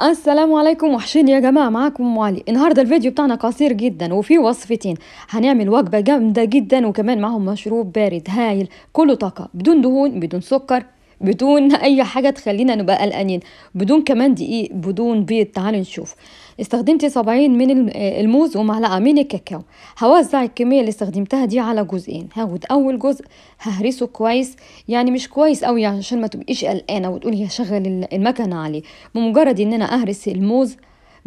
السلام عليكم وحشين يا جماعه معاكم علي النهارده الفيديو بتاعنا قصير جدا وفيه وصفتين هنعمل وجبه جامده جدا وكمان معاهم مشروب بارد هايل كله طاقه بدون دهون بدون سكر بدون اي حاجه تخلينا نبقى قلقانين بدون كمان دقيق بدون بيض تعالوا نشوف استخدمت صابعين من آه، الموز ومعلقه من الكاكاو هوزع الكميه اللي استخدمتها دي على جزئين هاخد اول جزء ههرسه كويس يعني مش كويس قوي عشان ما تبقيش قلقانه وتقولي هشغل المكنه عليه بمجرد ان انا اهرس الموز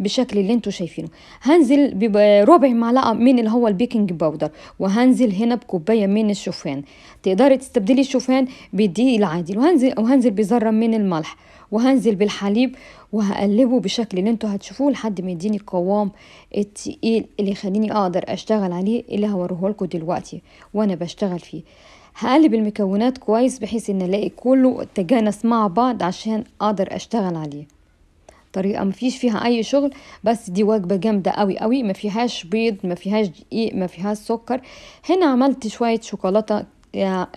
بالشكل اللي انتم شايفينه هنزل بربع معلقه من اللي هو البيكنج باودر وهنزل هنا بكوبايه من الشوفان تقدري تستبدلي الشوفان بالدقيق العادي وهنزل وهنزل بذره من الملح وهنزل بالحليب وهقلبه بالشكل اللي انتم هتشوفوه لحد ما يديني القوام التقيل اللي يخليني اقدر اشتغل عليه اللي هوريه لكم دلوقتي وانا بشتغل فيه هقلب المكونات كويس بحيث ان الاقي كله تجانس مع بعض عشان اقدر اشتغل عليه طريقه ما فيش فيها اي شغل بس دي وجبه جامده قوي قوي ما فيهاش بيض ما فيهاش دقيق ما فيهاش سكر هنا عملت شويه شوكولاته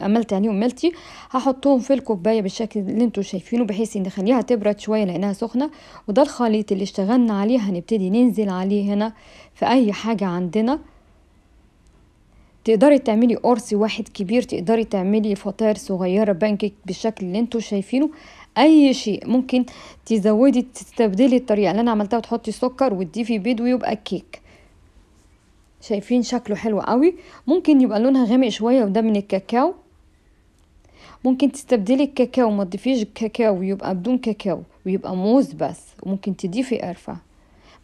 عملت عليهم يعني ملتي هحطهم في الكوبايه بالشكل اللي انتوا شايفينه بحيث ان نخليها تبرد شويه لانها سخنه وده الخليط اللي اشتغلنا عليه هنبتدي ننزل عليه هنا في اي حاجه عندنا تقدري تعملي قرص واحد كبير تقدري تعملي فطير صغيره بانكيك بالشكل اللي انتوا شايفينه اي شيء ممكن تزودي تستبدلي الطريقه اللي انا عملتها وتحطي سكر وتضيفي بيض ويبقى كيك شايفين شكله حلو قوي ممكن يبقى لونها غامق شويه وده من الكاكاو ممكن تستبدلي الكاكاو ما تضيفيش كاكاو ويبقى بدون كاكاو ويبقى موز بس وممكن تضيفي قرفه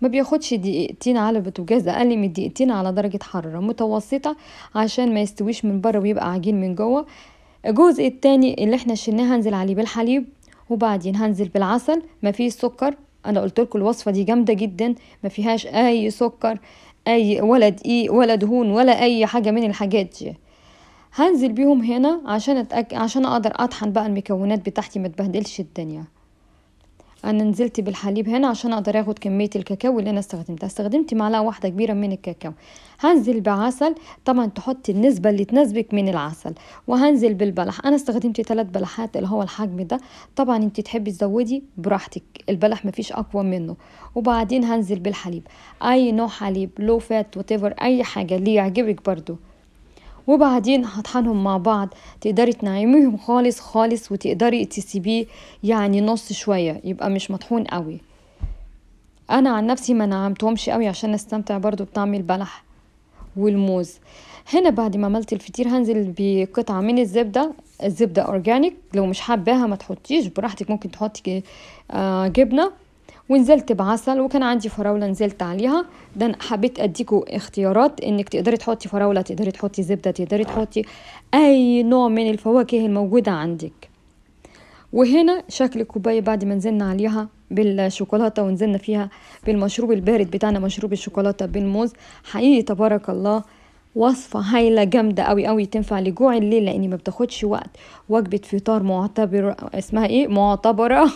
ما بياخدش دقيقتين على بوتاجاز اقل من دقيقتين على درجه حراره متوسطه عشان ما يستويش من بره ويبقى عجين من جوه الجزء التاني اللي احنا شلناه هنزل عليه بالحليب وبعدين هنزل بالعسل ما فيه سكر انا قلت لكم الوصفه دي جامده جدا ما فيهاش اي سكر اي ولا دقيق ولا دهون ولا اي حاجه من الحاجات دي هنزل بيهم هنا عشان أتأك... عشان اقدر اطحن بقى المكونات بتاعتي ما تبهدلش الدنيا انا نزلت بالحليب هنا عشان اقدر اخد كميه الكاكاو اللي انا استخدمتها استخدمت معلقه واحده كبيره من الكاكاو هنزل بعسل طبعا تحطي النسبه اللي تناسبك من العسل وهنزل بالبلح انا استخدمت ثلاث بلحات اللي هو الحجم ده طبعا انت تحبي تزودي براحتك البلح مفيش اقوى منه وبعدين هنزل بالحليب اي نوع حليب لو فات وات اي حاجه اللي يعجبك برده وبعدين هطحنهم مع بعض تقدري تنعميهم خالص خالص وتقدري تسيبيه يعني نص شوية يبقى مش مطحون قوي انا عن نفسي ما نعمتهمش قوي عشان استمتع برضو بطعم البلح والموز هنا بعد ما عملت الفطير هنزل بقطعة من الزبدة الزبدة اورجانيك لو مش حباها ما تحطيش براحتك ممكن تحطي آه، جبنة ونزلت بعسل وكان عندي فراوله نزلت عليها ده انا حبيت اديكوا اختيارات انك تقدري تحطي فراوله تقدري تحطي زبده تقدري تحطي اي نوع من الفواكه الموجوده عندك وهنا شكل الكوبايه بعد ما نزلنا عليها بالشوكولاته ونزلنا فيها بالمشروب البارد بتاعنا مشروب الشوكولاته بالموز حقيقي تبارك الله وصفة هايلة جامدة قوي قوي تنفع لجوع الليل لأن ما بتاخدش وقت وجبة فطار معتبرة اسمها ايه معتبرة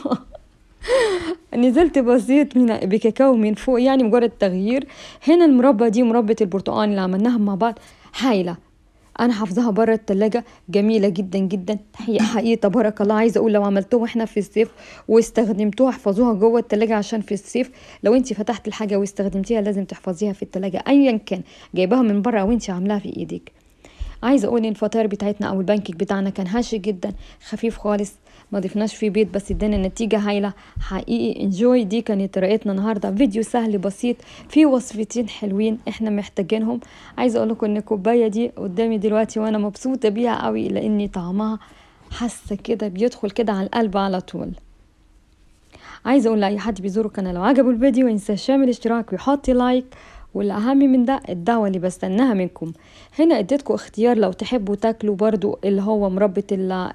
نزلت بسيط من بكاكاو من فوق يعني مجرد تغيير هنا المربى دي مربى البرتقال اللي عملناها مع بعض هايلة انا حافظاها بره التلاجة جميله جدا جدا حقيقه تبارك الله عايزه اقول لو عملتوها احنا في الصيف واستخدمتوها احفظوها جوه التلاجة عشان في الصيف لو انت فتحت الحاجه واستخدمتيها لازم تحفظيها في التلاجة ايا كان جايباها من بره وانت عاملاها في ايديك عايزه اقول ان الفطاير بتاعتنا او البانكيك بتاعنا كان هش جدا خفيف خالص ما ضفناش فيه بيض بس ادانا نتيجه هايله حقيقي انجوي دي كانت طريقتنا النهارده فيديو سهل بسيط في وصفتين حلوين احنا محتاجينهم عايزه اقول لكم ان الكوبايه دي قدامي دلوقتي وانا مبسوطه بيها قوي لان طعمها حاسه كده بيدخل كده على القلب على طول عايزه اقول لاي حد بيزور القناه لو عجبه الفيديو ينساش يعمل اشتراك ويحط لايك والأهم من ده الدعوة اللي بستناها منكم هنا اديتكم اختيار لو تحبوا تاكلوا برضو اللي هو مربى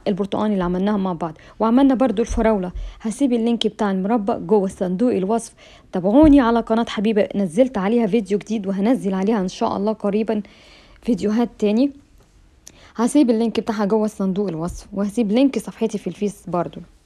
البرتقان اللي عملناها مع بعض وعملنا برضو الفراولة هسيب اللينك بتاع المربى جوه صندوق الوصف تابعوني على قناة حبيبة نزلت عليها فيديو جديد وهنزل عليها ان شاء الله قريبا فيديوهات تاني هسيب اللينك بتاعها جوه صندوق الوصف وهسيب لينك صفحتي في الفيس برضو